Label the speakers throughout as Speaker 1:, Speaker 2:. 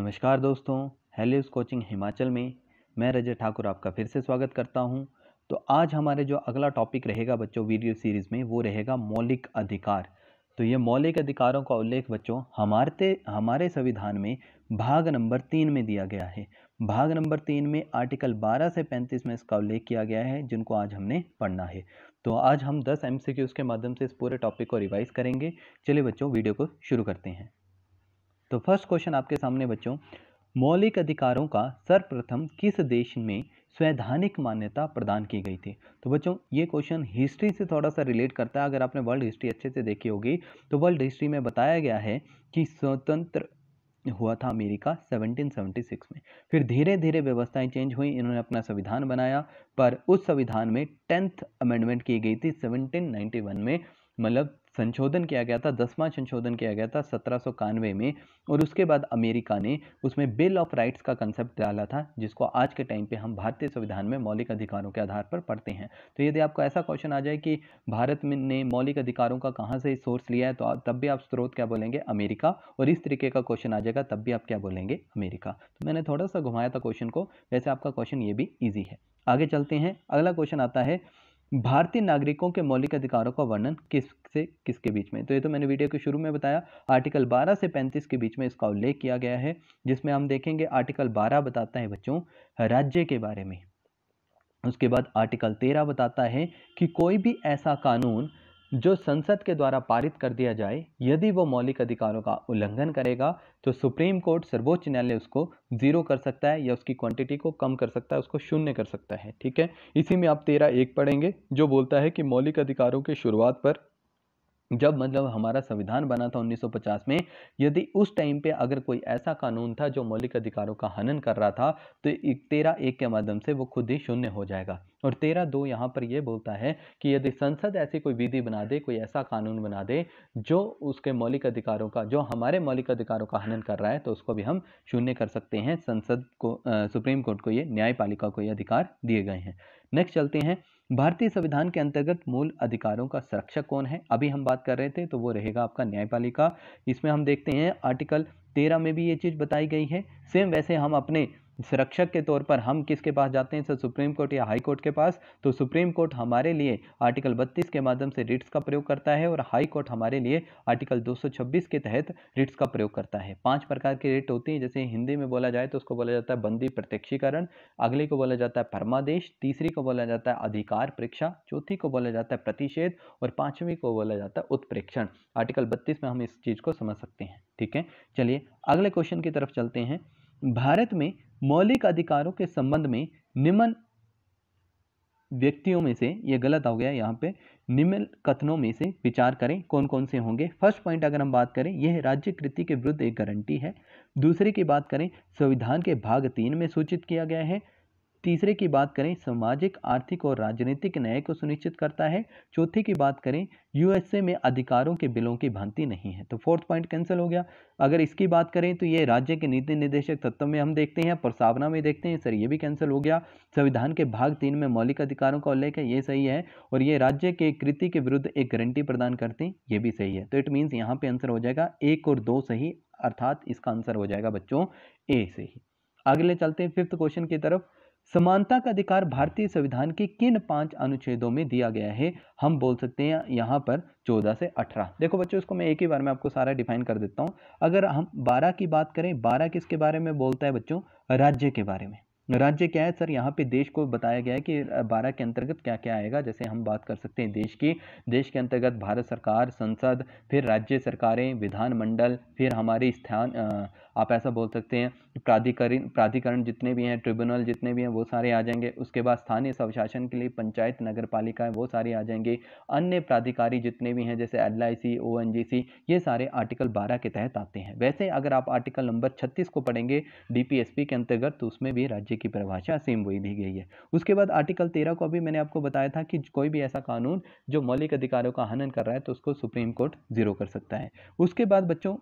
Speaker 1: नमस्कार दोस्तों Helios coaching Himachal में मैं रजय ठाकुर आपका फिर से स्वागत करता हूं तो आज हमारे जो अगला टॉपिक रहेगा बच्चों वीडियो सीरीज़ में वो रहेगा मौलिक अधिकार तो ये मौलिक अधिकारों का उल्लेख बच्चों हमारे हमारे संविधान में भाग नंबर तीन में दिया गया है भाग नंबर तीन में आर्टिकल 12 से 35 में इसका उल्लेख किया गया है जिनको आज हमने पढ़ना है तो आज हम 10 एमसीक्यूज के माध्यम से इस पूरे टॉपिक को रिवाइज करेंगे चलिए बच्चों वीडियो को शुरू करते हैं तो फर्स्ट क्वेश्चन आपके सामने बच्चों मौलिक अधिकारों का सर्वप्रथम किस देश में स्वैधानिक मान्यता प्रदान की गई थी तो बच्चों ये क्वेश्चन हिस्ट्री से थोड़ा सा रिलेट करता है अगर आपने वर्ल्ड हिस्ट्री अच्छे से देखी होगी तो वर्ल्ड हिस्ट्री में बताया गया है कि स्वतंत्र हुआ था अमेरिका 1776 में फिर धीरे धीरे व्यवस्थाएं चेंज हुई इन्होंने अपना संविधान बनाया पर उस संविधान में टेंथ अमेंडमेंट की गई थी सेवनटीन में मतलब संशोधन किया गया था दसवां संशोधन किया गया था सत्रह में और उसके बाद अमेरिका ने उसमें बिल ऑफ राइट्स का कंसेप्ट डाला था जिसको आज के टाइम पे हम भारतीय संविधान में मौलिक अधिकारों के आधार पर पढ़ते हैं तो यदि आपको ऐसा क्वेश्चन आ जाए कि भारत में ने मौलिक अधिकारों का कहाँ से सोर्स लिया है तो तब भी आप स्रोत क्या बोलेंगे अमेरिका और इस तरीके का क्वेश्चन आ जाएगा तब भी आप क्या बोलेंगे अमेरिका तो मैंने थोड़ा सा घुमाया था क्वेश्चन को वैसे आपका क्वेश्चन ये भी ईजी है आगे चलते हैं अगला क्वेश्चन आता है भारतीय नागरिकों के मौलिक अधिकारों का वर्णन किस से किसके बीच में तो ये तो मैंने वीडियो के शुरू में बताया आर्टिकल 12 से 35 के बीच में इसका उल्लेख किया गया है जिसमें हम देखेंगे आर्टिकल 12 बताता है बच्चों राज्य के बारे में उसके बाद आर्टिकल 13 बताता है कि कोई भी ऐसा कानून जो संसद के द्वारा पारित कर दिया जाए यदि वो मौलिक अधिकारों का उल्लंघन करेगा तो सुप्रीम कोर्ट सर्वोच्च न्यायालय उसको जीरो कर सकता है या उसकी क्वांटिटी को कम कर सकता है उसको शून्य कर सकता है ठीक है इसी में आप तेरह एक पढ़ेंगे जो बोलता है कि मौलिक अधिकारों के शुरुआत पर जब मतलब हमारा संविधान बना था 1950 में यदि उस टाइम पे अगर कोई ऐसा कानून था जो मौलिक अधिकारों का हनन कर रहा था तो एक तेरह एक के माध्यम से वो खुद ही शून्य हो जाएगा और तेरह दो यहाँ पर यह बोलता है कि यदि संसद ऐसी कोई विधि बना दे कोई ऐसा कानून बना दे जो उसके मौलिक अधिकारों का जो हमारे मौलिक अधिकारों का हनन कर रहा है तो उसको भी हम शून्य कर सकते हैं संसद को आ, सुप्रीम कोर्ट को ये न्यायपालिका को ये अधिकार दिए गए हैं नेक्स्ट चलते हैं भारतीय संविधान के अंतर्गत मूल अधिकारों का संरक्षक कौन है अभी हम बात कर रहे थे तो वो रहेगा आपका न्यायपालिका इसमें हम देखते हैं आर्टिकल तेरह में भी ये चीज़ बताई गई है सेम वैसे हम अपने संरक्षक के तौर पर हम किसके पास जाते हैं सर सुप्रीम कोर्ट या हाई कोर्ट के पास तो सुप्रीम कोर्ट हमारे लिए आर्टिकल 32 के माध्यम से रिट्स का प्रयोग करता है और हाई कोर्ट हमारे लिए आर्टिकल 226 के तहत रिट्स का प्रयोग करता है पांच प्रकार के रिट होती हैं जैसे हिंदी में बोला जाए तो उसको बोला जाता है बंदी प्रत्यक्षीकरण अगले को बोला जाता है परमादेश तीसरी को बोला जाता है अधिकार परीक्षा चौथी को बोला जाता है प्रतिषेध और पाँचवीं को बोला जाता है उत्प्रेक्षण आर्टिकल बत्तीस में हम इस चीज़ को समझ सकते हैं ठीक है चलिए अगले क्वेश्चन की तरफ चलते हैं भारत में मौलिक अधिकारों के संबंध में निम्न व्यक्तियों में से ये गलत हो गया यहाँ पे निम्न कथनों में से विचार करें कौन कौन से होंगे फर्स्ट पॉइंट अगर हम बात करें यह राज्य कृति के विरुद्ध एक गारंटी है दूसरे की बात करें संविधान के भाग तीन में सूचित किया गया है तीसरे की बात करें सामाजिक आर्थिक और राजनीतिक न्याय को सुनिश्चित करता है चौथे की बात करें यूएसए में अधिकारों के बिलों की भांति नहीं है तो फोर्थ पॉइंट कैंसिल हो गया अगर इसकी बात करें तो ये राज्य के नीति निर्देशक तत्व में हम देखते हैं प्रस्तावना में देखते हैं सर ये भी कैंसिल हो गया संविधान के भाग तीन में मौलिक अधिकारों का उल्लेख है ये सही है और ये राज्य के कृति के विरुद्ध एक गारंटी प्रदान करते हैं ये भी सही है तो इट मीन्स यहाँ पर आंसर हो जाएगा एक और दो सही अर्थात इसका आंसर हो जाएगा बच्चों ए सही अगले चलते हैं फिफ्थ क्वेश्चन की तरफ समानता का अधिकार भारतीय संविधान के किन पांच अनुच्छेदों में दिया गया है हम बोल सकते हैं यहाँ पर 14 से 18 देखो बच्चों इसको मैं एक ही बार में आपको सारा डिफाइन कर देता हूँ अगर हम 12 की बात करें 12 किसके बारे में बोलता है बच्चों राज्य के बारे में राज्य क्या है सर यहाँ पे देश को बताया गया है कि बारह के अंतर्गत क्या क्या आएगा जैसे हम बात कर सकते हैं देश की देश के अंतर्गत भारत सरकार संसद फिर राज्य सरकारें विधानमंडल फिर हमारे स्थान आप ऐसा बोल सकते हैं प्राधिकरण प्राधिकरण जितने भी हैं ट्रिब्यूनल जितने भी हैं वो सारे आ जाएंगे उसके बाद स्थानीय स्वशासन के लिए पंचायत नगर पालिकाएँ वो सारे आ जाएंगे अन्य प्राधिकारी जितने भी हैं जैसे L I C O N G सी ये सारे आर्टिकल बारह के तहत आते हैं वैसे अगर आप आर्टिकल नंबर छत्तीस को पढ़ेंगे डी पी एस पी के अंतर्गत तो उसमें भी राज्य की परिभाषा सेम वही दी गई है उसके बाद आर्टिकल तेरह को अभी मैंने आपको बताया था कि कोई भी ऐसा कानून जो मौलिक अधिकारों का हनन कर रहा है तो उसको सुप्रीम कोर्ट जीरो कर सकता है उसके बाद बच्चों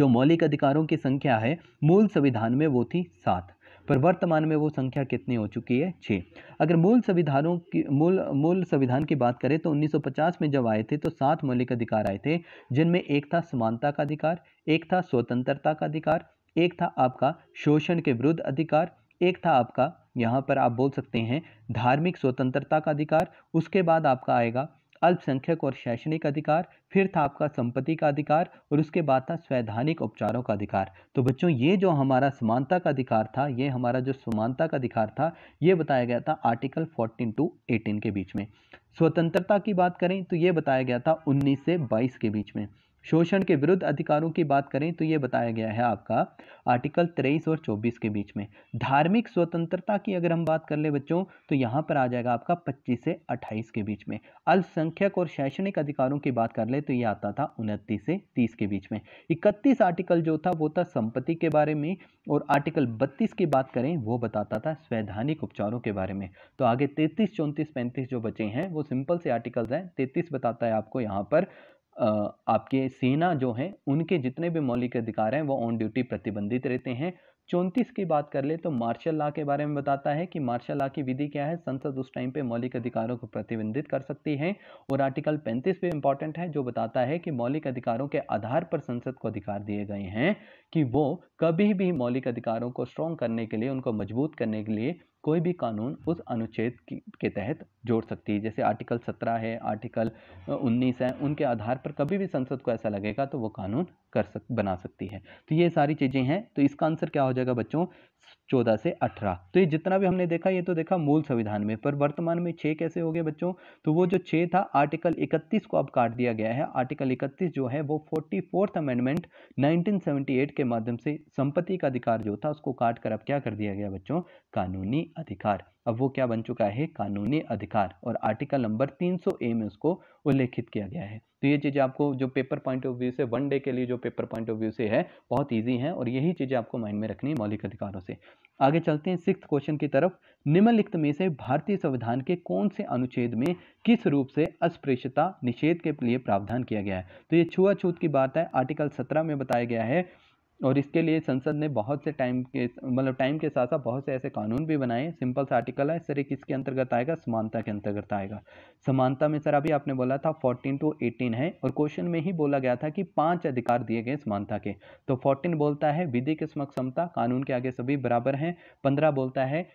Speaker 1: जो मौलिक अधिकारों की संख्या है मूल संविधान में वो थी सात पर वर्तमान में वो संख्या कितनी हो चुकी है छः अगर मूल संविधानों की मूल मूल संविधान की बात करें तो 1950 में जब आए थे तो सात मौलिक अधिकार आए थे जिनमें एक था समानता का अधिकार एक था स्वतंत्रता का अधिकार एक था आपका शोषण के विरुद्ध अधिकार एक था आपका यहाँ पर आप बोल सकते हैं धार्मिक स्वतंत्रता का अधिकार उसके बाद आपका आएगा अल्पसंख्यक और शैक्षणिक अधिकार फिर था आपका संपत्ति का अधिकार और उसके बाद था स्वैधानिक उपचारों का अधिकार तो बच्चों ये जो हमारा समानता का अधिकार था ये हमारा जो समानता का अधिकार था ये बताया गया था आर्टिकल 14 टू 18 के बीच में स्वतंत्रता की बात करें तो ये बताया गया था 19 से 22 के बीच में शोषण के विरुद्ध अधिकारों की बात करें तो ये बताया गया है आपका आर्टिकल तेईस और चौबीस के बीच में धार्मिक स्वतंत्रता की अगर हम बात कर ले बच्चों तो यहाँ पर आ जाएगा आपका पच्चीस से अट्ठाईस के बीच में अल्पसंख्यक और शैक्षणिक अधिकारों की बात कर ले तो ये आता था उनतीस से तीस के बीच में इकतीस आर्टिकल जो था वो था संपत्ति के बारे में और आर्टिकल बत्तीस की बात करें वो बताता था संवैधानिक उपचारों के बारे में तो आगे तैतीस चौंतीस पैंतीस जो बचे हैं वो सिंपल से आर्टिकल्स हैं तैतीस बताता है आपको यहाँ पर आपके सेना जो हैं उनके जितने भी मौलिक अधिकार हैं वो ऑन ड्यूटी प्रतिबंधित रहते हैं चौंतीस की बात कर ले तो मार्शल लॉ के बारे में बताता है कि मार्शल लॉ की विधि क्या है संसद उस टाइम पे मौलिक अधिकारों को प्रतिबंधित कर सकती है और आर्टिकल पैंतीस भी इंपॉर्टेंट है जो बताता है कि मौलिक अधिकारों के आधार पर संसद को अधिकार दिए गए हैं कि वो कभी भी मौलिक अधिकारों को स्ट्रॉन्ग करने के लिए उनको मजबूत करने के लिए कोई भी कानून उस अनुच्छेद के तहत जोड़ सकती है जैसे आर्टिकल 17 है आर्टिकल 19 है उनके आधार पर कभी भी संसद को ऐसा लगेगा तो वो कानून कर सक बना सकती है तो ये सारी चीज़ें हैं तो इसका आंसर क्या हो जाएगा बच्चों चौदह से अठारह तो ये जितना भी हमने देखा ये तो देखा मूल संविधान में पर वर्तमान में छः कैसे हो गए बच्चों तो वो जो छः था आर्टिकल इकतीस को अब काट दिया गया है आर्टिकल इकतीस जो है वो फोर्टी फोर्थ अमेंडमेंट 1978 के माध्यम से संपत्ति का अधिकार जो था उसको काट कर अब क्या कर दिया गया बच्चों कानूनी अधिकार अब वो क्या बन चुका है कानूनी अधिकार और आर्टिकल नंबर 300 ए में उसको उल्लेखित किया गया है तो ये चीज़ें आपको जो पेपर पॉइंट ऑफ व्यू से वन डे के लिए जो पेपर पॉइंट ऑफ व्यू से है बहुत ईजी है और यही चीज़ें आपको माइंड में रखनी है मौलिक अधिकारों से आगे चलते हैं सिक्स क्वेश्चन की तरफ निम्नलिखित में से भारतीय संविधान के कौन से अनुच्छेद में किस रूप से अस्पृश्यता निषेध के लिए प्रावधान किया गया है तो ये छुआछूत की बात है आर्टिकल सत्रह में बताया गया है और इसके लिए संसद ने बहुत से टाइम के मतलब टाइम के साथ साथ बहुत से ऐसे कानून भी बनाए सिंपल सा आर्टिकल है सर किसके अंतर्गत आएगा समानता के अंतर्गत आएगा समानता में सर अभी आपने बोला था 14 टू 18 है और क्वेश्चन में ही बोला गया था कि पांच अधिकार दिए गए समानता के तो 14 बोलता है विधि के समक्ष समता कानून के आगे सभी बराबर हैं पंद्रह बोलता है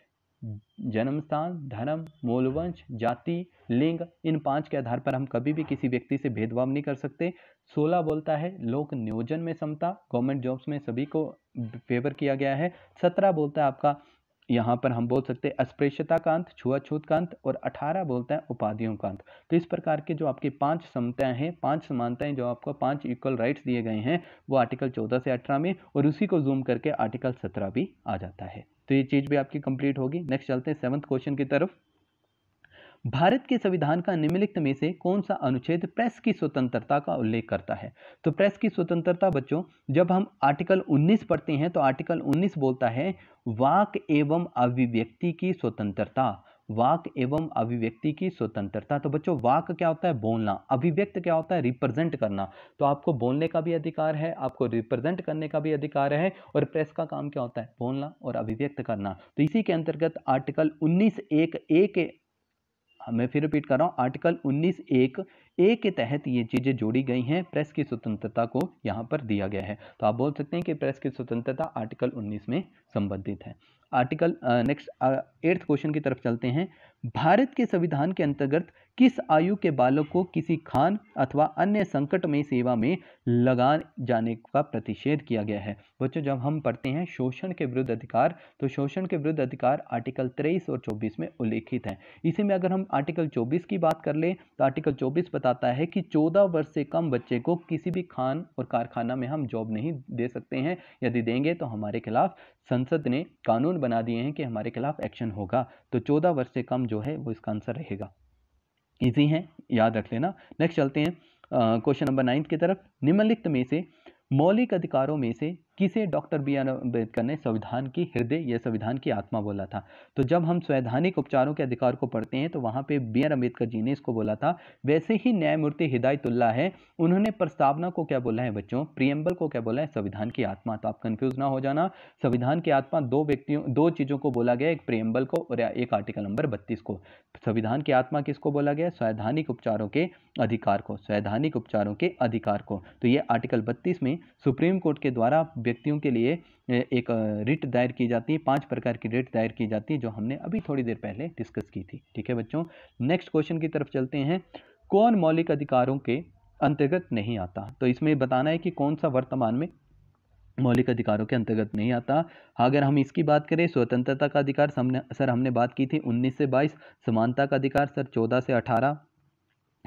Speaker 1: जन्म स्थान धर्म मूलवंश जाति लिंग इन पांच के आधार पर हम कभी भी किसी व्यक्ति से भेदभाव नहीं कर सकते सोलह बोलता है लोक नियोजन में समता गवर्नमेंट जॉब्स में सभी को फेवर किया गया है सत्रह बोलता है आपका यहाँ पर हम बोल सकते हैं अस्पृश्यता का अंत छुआछूत का अंत और अठारह बोलते हैं उपाधियों का अंत तो इस प्रकार के जो आपकी पांच समताएं हैं पांच समानताएं जो आपको पांच इक्वल राइट्स दिए गए हैं वो आर्टिकल चौदह से अठारह में और उसी को जूम करके आर्टिकल सत्रह भी आ जाता है तो ये चीज़ भी आपकी कंप्लीट होगी नेक्स्ट चलते हैं सेवन्थ क्वेश्चन की तरफ भारत के संविधान का निम्नलिखित में से कौन सा अनुच्छेद प्रेस की स्वतंत्रता का उल्लेख करता है तो प्रेस की स्वतंत्रता बच्चों जब हम आर्टिकल 19 पढ़ते हैं तो आर्टिकल 19 बोलता है वाक एवं अभिव्यक्ति की स्वतंत्रता वाक एवं अभिव्यक्ति की स्वतंत्रता तो बच्चों वाक क्या होता है बोलना अभिव्यक्त क्या होता है रिप्रेजेंट करना तो आपको बोलने का भी अधिकार है आपको रिप्रेजेंट करने का भी अधिकार है और प्रेस का काम क्या होता है बोलना और अभिव्यक्त करना तो इसी के अंतर्गत आर्टिकल उन्नीस एक एक मैं फिर रिपीट कर रहा हूँ आर्टिकल उन्नीस एक ए के तहत ये चीज़ें जोड़ी गई हैं प्रेस की स्वतंत्रता को यहाँ पर दिया गया है तो आप बोल सकते हैं कि प्रेस की स्वतंत्रता आर्टिकल 19 में संबंधित है आर्टिकल नेक्स्ट एट्थ क्वेश्चन की तरफ चलते हैं भारत के संविधान के अंतर्गत किस आयु के बालक को किसी खान अथवा अन्य संकट में सेवा में लगा जाने का प्रतिषेध किया गया है बच्चों जब हम पढ़ते हैं शोषण के विरुद्ध अधिकार तो शोषण के विरुद्ध अधिकार आर्टिकल 23 और 24 में उल्लेखित है इसी में अगर हम आर्टिकल 24 की बात कर लें तो आर्टिकल 24 बताता है कि 14 वर्ष से कम बच्चे को किसी भी खान और कारखाना में हम जॉब नहीं दे सकते हैं यदि देंगे तो हमारे खिलाफ संसद ने कानून बना दिए हैं कि हमारे खिलाफ एक्शन होगा तो चौदह वर्ष से कम जो है वो इसका आंसर रहेगा ईजी हैं याद रख लेना नेक्स्ट चलते हैं क्वेश्चन नंबर नाइन्थ की तरफ निम्नलिखित में से मौलिक अधिकारों में से किसे डॉक्टर बी आर अम्बेडकर ने संविधान की हृदय या संविधान की आत्मा बोला था तो जब हम संवैधानिक उपचारों के अधिकार को पढ़ते हैं तो वहाँ पे बी आर अम्बेडकर जी ने इसको बोला था वैसे ही न्यायमूर्ति हिदायतुल्ला है उन्होंने प्रस्तावना को क्या बोला है बच्चों प्रियम्बल को क्या बोला है संविधान की आत्मा तो आप कन्फ्यूज ना हो जाना संविधान की आत्मा दो व्यक्तियों दो चीज़ों को बोला गया एक प्रियम्बल को और एक आर्टिकल नंबर बत्तीस को संविधान की आत्मा किसको बोला गया संवैधानिक उपचारों के अधिकार को संवैधानिक उपचारों के अधिकार को तो ये आर्टिकल बत्तीस में सुप्रीम कोर्ट के द्वारा व्यक्तियों के लिए एक रिट दायर की जाती है पांच प्रकार की रिट दायर की जाती है जो हमने अभी थोड़ी देर पहले डिस्कस की थी ठीक है बच्चों नेक्स्ट क्वेश्चन की तरफ चलते हैं कौन मौलिक अधिकारों के अंतर्गत नहीं आता तो इसमें बताना है कि कौन सा वर्तमान में मौलिक अधिकारों के अंतर्गत नहीं आता अगर हम इसकी बात करें स्वतंत्रता का अधिकार सर हमने बात की थी 19 से 22 समानता का अधिकार सर 14 से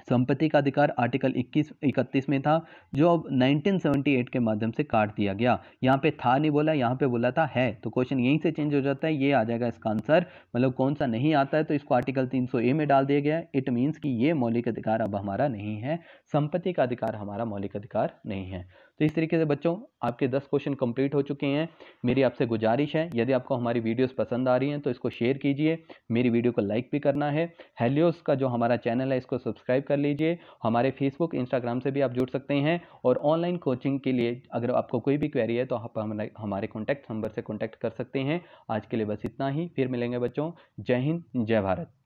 Speaker 1: संपत्ति का अधिकार आर्टिकल 21 इकतीस में था जो अब 1978 के माध्यम से काट दिया गया यहाँ पे था नहीं बोला यहाँ पे बोला था है तो क्वेश्चन यहीं से चेंज हो जाता है ये आ जाएगा इसका आंसर मतलब कौन सा नहीं आता है तो इसको आर्टिकल 300 ए में डाल दिया गया इट मीन्स कि ये मौलिक अधिकार अब हमारा नहीं है संपत्ति का अधिकार हमारा मौलिक अधिकार नहीं है तो इस तरीके से बच्चों आपके 10 क्वेश्चन कंप्लीट हो चुके हैं मेरी आपसे गुजारिश है यदि आपको हमारी वीडियोस पसंद आ रही हैं तो इसको शेयर कीजिए मेरी वीडियो को लाइक भी करना है हेलियोस का जो हमारा चैनल है इसको सब्सक्राइब कर लीजिए हमारे फेसबुक इंस्टाग्राम से भी आप जुड़ सकते हैं और ऑनलाइन कोचिंग के लिए अगर आपको कोई भी क्वेरी है तो आप हमारे कॉन्टैक्ट नंबर से कॉन्टैक्ट कर सकते हैं आज के लिए बस इतना ही फिर मिलेंगे बच्चों जय हिंद जय भारत